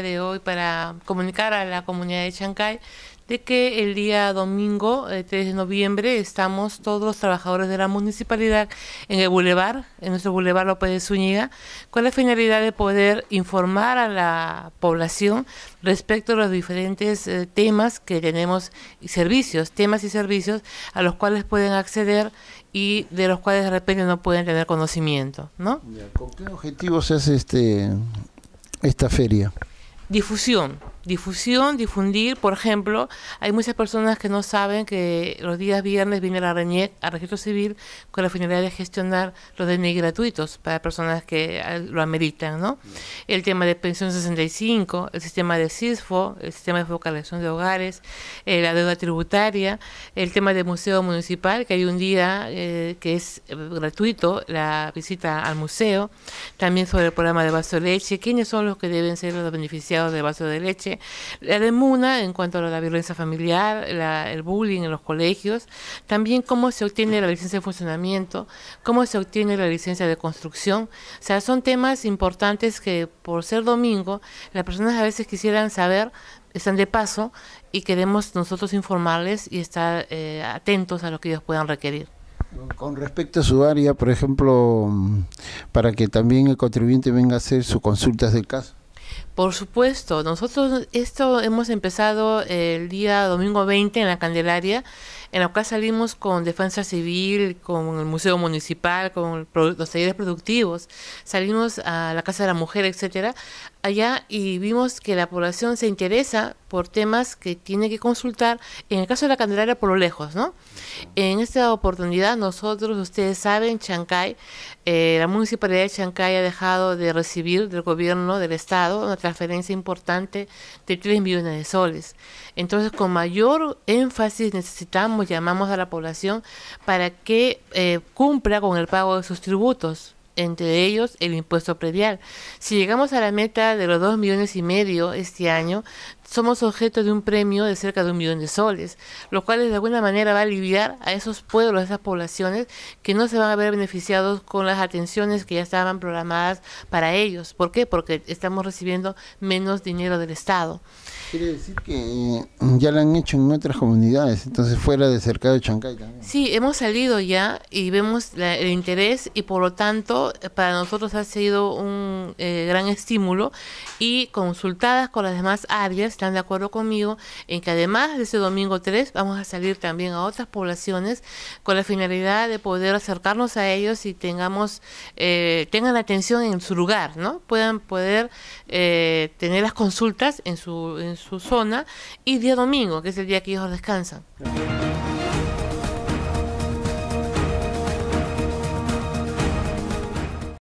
de hoy para comunicar a la comunidad de Chancay de que el día domingo, 3 eh, de noviembre, estamos todos los trabajadores de la municipalidad en el bulevar, en nuestro bulevar López de Zúñiga, con la finalidad de poder informar a la población respecto a los diferentes eh, temas que tenemos y servicios, temas y servicios a los cuales pueden acceder y de los cuales de repente no pueden tener conocimiento, ¿no? ¿Con qué objetivos es este esta feria? Difusión, difusión, difundir. Por ejemplo, hay muchas personas que no saben que los días viernes viene la RENIEC registro civil con la finalidad de gestionar los DNI gratuitos para personas que eh, lo ameritan, ¿no? El tema de pensión 65, el sistema de CISFO, el sistema de focalización de hogares, eh, la deuda tributaria, el tema del museo municipal, que hay un día eh, que es gratuito, la visita al museo, también sobre el programa de vaso leche, quiénes son los que deben ser los beneficiados de vaso de leche, la de Muna en cuanto a la violencia familiar, el bullying en los colegios, también cómo se obtiene la licencia de funcionamiento, cómo se obtiene la licencia de construcción. O sea, son temas importantes que por ser domingo, las personas a veces quisieran saber, están de paso y queremos nosotros informarles y estar eh, atentos a lo que ellos puedan requerir. Con respecto a su área, por ejemplo, mm, para que también el contribuyente venga a hacer sus consultas del caso. Por supuesto, nosotros esto hemos empezado el día domingo 20 en la Candelaria, en la cual salimos con Defensa Civil, con el Museo Municipal, con los talleres productivos, salimos a la Casa de la Mujer, etcétera, allá y vimos que la población se interesa por temas que tiene que consultar, en el caso de la Candelaria por lo lejos, ¿no? En esta oportunidad nosotros, ustedes saben, Chancay, eh, la municipalidad de Chancay ha dejado de recibir del gobierno del estado una transferencia importante de 3 millones de soles. Entonces, con mayor énfasis necesitamos, llamamos a la población para que eh, cumpla con el pago de sus tributos entre ellos el impuesto predial. Si llegamos a la meta de los 2 millones y medio este año, somos objeto de un premio de cerca de un millón de soles, lo cual de alguna manera va a aliviar a esos pueblos, a esas poblaciones que no se van a ver beneficiados con las atenciones que ya estaban programadas para ellos. ¿Por qué? Porque estamos recibiendo menos dinero del Estado. Quiere decir que eh, ya lo han hecho en otras comunidades, entonces fuera de cercado de Chancay también. Sí, hemos salido ya y vemos el interés y por lo tanto para nosotros ha sido un eh, gran estímulo y consultadas con las demás áreas están de acuerdo conmigo en que además de ese domingo 3 vamos a salir también a otras poblaciones con la finalidad de poder acercarnos a ellos y tengamos eh, tengan atención en su lugar, ¿no? Puedan poder eh, tener las consultas en su, en su zona y día domingo, que es el día que ellos descansan.